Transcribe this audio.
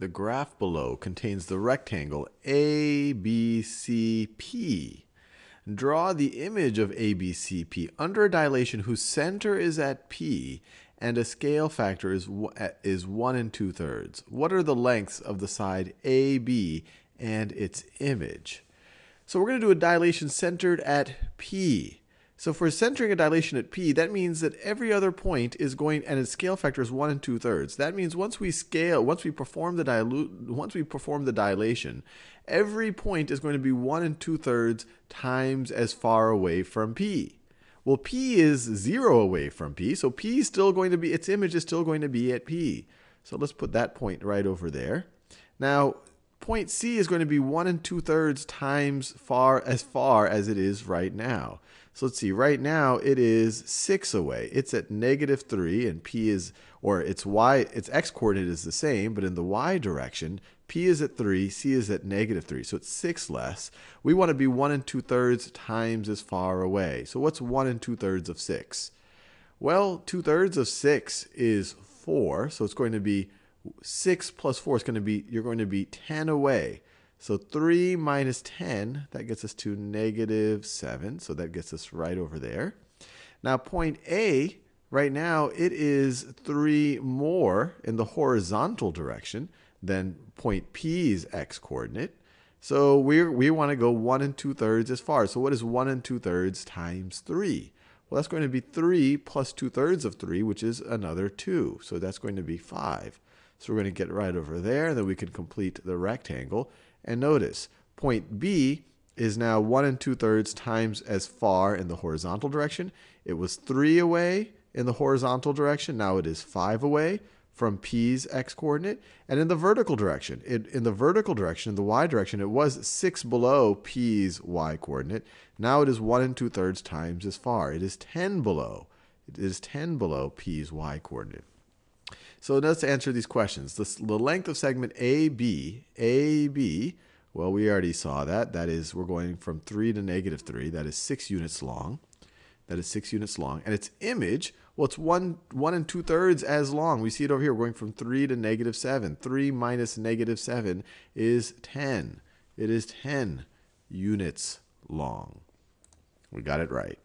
The graph below contains the rectangle ABCP. Draw the image of ABCP under a dilation whose center is at P and a scale factor is, is 1 and 2 thirds. What are the lengths of the side AB and its image? So we're going to do a dilation centered at P. So for centering a dilation at P, that means that every other point is going, and its scale factor is one and two thirds. That means once we scale, once we perform the dilute, once we perform the dilation, every point is going to be one and two thirds times as far away from P. Well, P is zero away from P, so P is still going to be, its image is still going to be at P. So let's put that point right over there. Now, point C is going to be one and two thirds times far as far as it is right now. So let's see, right now it is 6 away. It's at negative 3, and p is, or its y, its x coordinate is the same, but in the y direction, p is at 3, c is at negative 3, so it's 6 less. We want to be 1 and 2 thirds times as far away. So what's 1 and 2 thirds of 6? Well, 2 thirds of 6 is 4, so it's going to be 6 plus 4 is going to be, you're going to be 10 away. So 3 minus 10, that gets us to negative 7. So that gets us right over there. Now point A, right now, it is 3 more in the horizontal direction than point P's x coordinate. So we we want to go 1 and 2 thirds as far. So what is 1 and 2 thirds times 3? Well, that's going to be 3 plus 2 thirds of 3, which is another 2. So that's going to be 5. So we're going to get right over there, then we can complete the rectangle. And notice, point B is now 1 and 2 thirds times as far in the horizontal direction. It was 3 away in the horizontal direction, now it is 5 away from P's x coordinate. And in the vertical direction, it, in the vertical direction, in the y direction, it was 6 below P's y coordinate. Now it is 1 and 2 thirds times as far. It is 10 below. It is 10 below P's y coordinate. So let's answer these questions. The, the length of segment AB, AB, well, we already saw that. That is, we're going from 3 to negative 3. That is 6 units long. That is 6 units long. And its image, well, it's 1, one and 2 thirds as long. We see it over here. We're going from 3 to negative 7. 3 minus negative 7 is 10. It is 10 units long. We got it right.